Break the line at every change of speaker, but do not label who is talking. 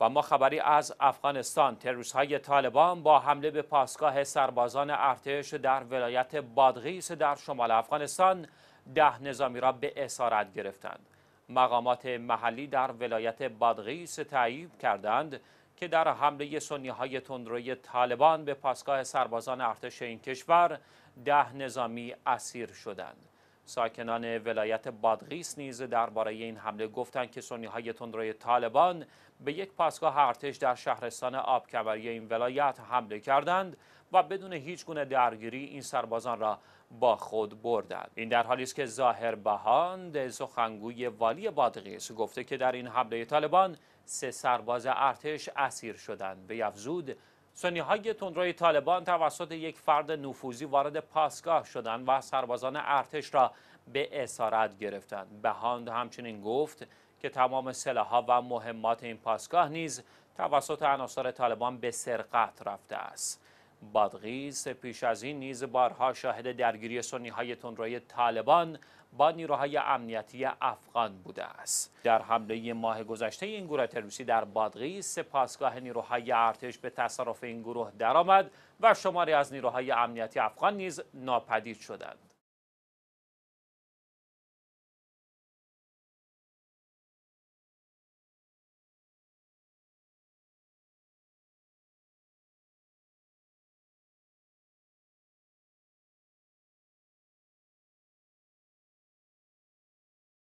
و ما خبری از افغانستان تروریست های طالبان با حمله به پاسگاه سربازان ارتش در ولایت بادغیس در شمال افغانستان ده نظامی را به اسارت گرفتند مقامات محلی در ولایت بادغیس تعییب کردند که در حمله سنی های تندروی طالبان به پاسگاه سربازان ارتش این کشور ده نظامی اسیر شدند ساکنان ولایت بادغیس نیز درباره این حمله گفتند که سنی های تندروی طالبان به یک پاسگاه ارتش در شهرستان آبکبری این ولایت حمله کردند و بدون هیچ گونه درگیری این سربازان را با خود بردند این در حالی است که ظاهر بهاند سخنگوی والی بادغیس گفته که در این حمله طالبان سه سرباز ارتش اسیر شدند به یفزود، سنی های تندروی طالبان توسط یک فرد نفوذی وارد پاسگاه شدند و سربازان ارتش را به اسارت گرفتند. بهاند همچنین گفت که تمام ها و مهمات این پاسگاه نیز توسط عناصر طالبان به سرقت رفته است. بادغیس پیش از این نیز بارها شاهد درگیری سنی های طالبان با نیروهای امنیتی افغان بوده است در حمله ماه گذشته این گروه تروریستی در بادغیز سپاسگاه نیروهای ارتش به تصرف این گروه درآمد و شماری از نیروهای امنیتی افغان نیز ناپدید شدند